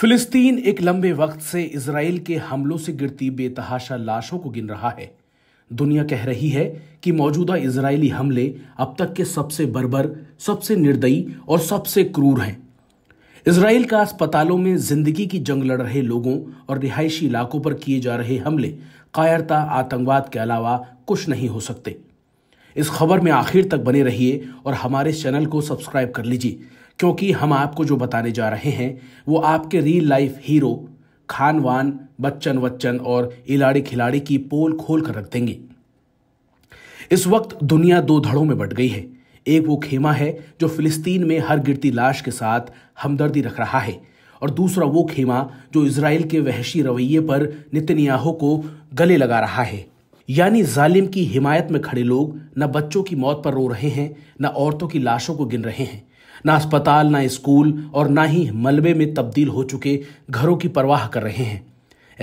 फिलिस्तीन एक लंबे वक्त से इसराइल के हमलों से गिरती बेतहाशा लाशों को गिन रहा है दुनिया कह रही है कि मौजूदा इसराइली हमले अब तक के सबसे बर्बर सबसे निर्दयी और सबसे क्रूर हैं इसराइल का अस्पतालों में जिंदगी की जंग लड़ रहे लोगों और रिहायशी इलाकों पर किए जा रहे हमले कायरता आतंकवाद के अलावा कुछ नहीं हो सकते इस खबर में आखिर तक बने रहिए और हमारे चैनल को सब्सक्राइब कर लीजिए क्योंकि हम आपको जो बताने जा रहे हैं वो आपके रियल लाइफ हीरो खानवान बच्चन वच्चन और इलाड़ी खिलाड़ी की पोल खोल कर रख देंगे इस वक्त दुनिया दो धड़ों में बट गई है एक वो खेमा है जो फिलिस्तीन में हर गिरती लाश के साथ हमदर्दी रख रहा है और दूसरा वो खेमा जो इसराइल के वहशी रवैये पर नितन्याहू को गले लगा रहा है यानी जालिम की हिमायत में खड़े लोग न बच्चों की मौत पर रो रहे हैं न औरतों की लाशों को गिन रहे हैं न अस्पताल न स्कूल और न ही मलबे में तब्दील हो चुके घरों की परवाह कर रहे हैं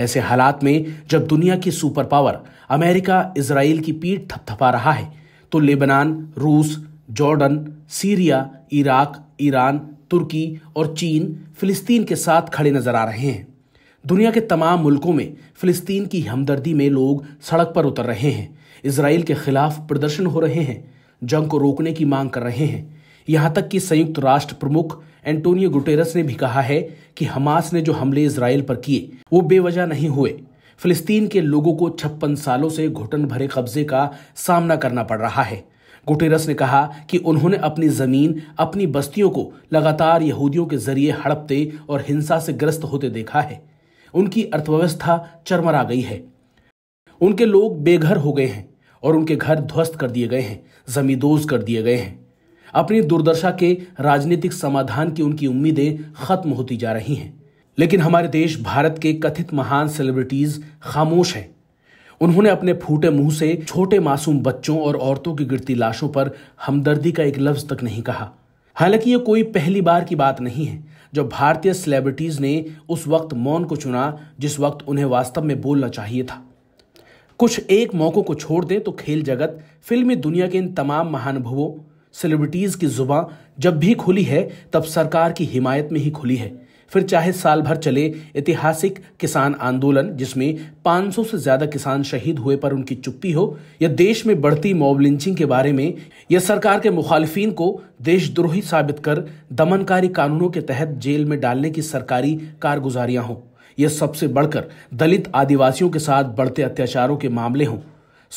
ऐसे हालात में जब दुनिया की सुपर पावर अमेरिका इसराइल की पीठ थपथपा रहा है तो लेबनान रूस Jordan Syria Iraq Iran Turkey और चीन फिलिस्तीन के साथ खड़े नजर आ रहे हैं दुनिया के तमाम मुल्कों में फिलिस्तीन की हमदर्दी में लोग सड़क पर उतर रहे हैं इसराइल के खिलाफ प्रदर्शन हो रहे हैं जंग को रोकने की मांग कर रहे हैं यहाँ तक कि संयुक्त राष्ट्र प्रमुख एंटोनियो गुटेरस ने भी कहा है कि हमास ने जो हमले इसराइल पर किए वो बेवजह नहीं हुए फिलिस्तीन के लोगों को छप्पन सालों से घुटन भरे कब्जे का सामना करना पड़ रहा है गुटेरस ने कहा कि उन्होंने अपनी ज़मीन अपनी बस्तियों को लगातार यहूदियों के जरिए हड़पते और हिंसा से ग्रस्त होते देखा है उनकी अर्थव्यवस्था चरमरा गई है उनके लोग बेघर हो गए हैं और उनके घर ध्वस्त कर दिए गए हैं जमींदोज कर दिए गए हैं अपनी दुर्दशा के राजनीतिक समाधान की उनकी उम्मीदें खत्म होती जा रही हैं लेकिन हमारे देश भारत के कथित महान सेलिब्रिटीज खामोश हैं उन्होंने अपने फूटे मुंह से छोटे मासूम बच्चों और औरतों की गिरती लाशों पर हमदर्दी का एक लफ्ज तक नहीं कहा हालांकि ये कोई पहली बार की बात नहीं है जब भारतीय सेलिब्रिटीज़ ने उस वक्त मौन को चुना जिस वक्त उन्हें वास्तव में बोलना चाहिए था कुछ एक मौक़ों को छोड़ दें तो खेल जगत फिल्मी दुनिया के इन तमाम महानुभवों सेलिब्रिटीज़ की जुबा जब भी खुली है तब सरकार की हिमायत में ही खुली है फिर चाहे साल भर चले ऐतिहासिक किसान आंदोलन जिसमें 500 से ज्यादा किसान शहीद हुए पर उनकी चुप्पी हो या देश में बढ़ती मॉब लिंचिंग के बारे में या सरकार के मुखालफी को देशद्रोही साबित कर दमनकारी कानूनों के तहत जेल में डालने की सरकारी कारगुजारियां हों यह सबसे बढ़कर दलित आदिवासियों के साथ बढ़ते अत्याचारों के मामले हों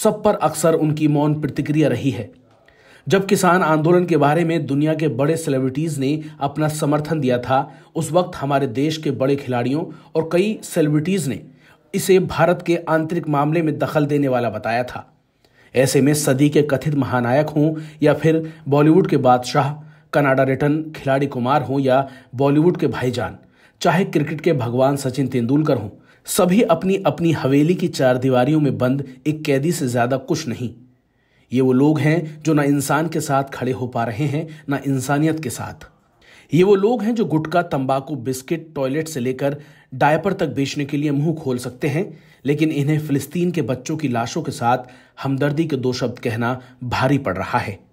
सब पर अक्सर उनकी मौन प्रतिक्रिया रही है जब किसान आंदोलन के बारे में दुनिया के बड़े सेलिब्रिटीज ने अपना समर्थन दिया था उस वक्त हमारे देश के बड़े खिलाड़ियों और कई सेलिब्रिटीज ने इसे भारत के आंतरिक मामले में दखल देने वाला बताया था ऐसे में सदी के कथित महानायक हों या फिर बॉलीवुड के बादशाह कनाडा रिटर्न खिलाड़ी कुमार हों या बॉलीवुड के भाईजान चाहे क्रिकेट के भगवान सचिन तेंदुलकर हों सभी अपनी अपनी हवेली की चार दीवारियों में बंद एक कैदी से ज्यादा कुछ नहीं ये वो लोग हैं जो ना इंसान के साथ खड़े हो पा रहे हैं ना इंसानियत के साथ ये वो लोग हैं जो गुटखा तंबाकू बिस्किट टॉयलेट से लेकर डायपर तक बेचने के लिए मुंह खोल सकते हैं लेकिन इन्हें फिलिस्तीन के बच्चों की लाशों के साथ हमदर्दी के दो शब्द कहना भारी पड़ रहा है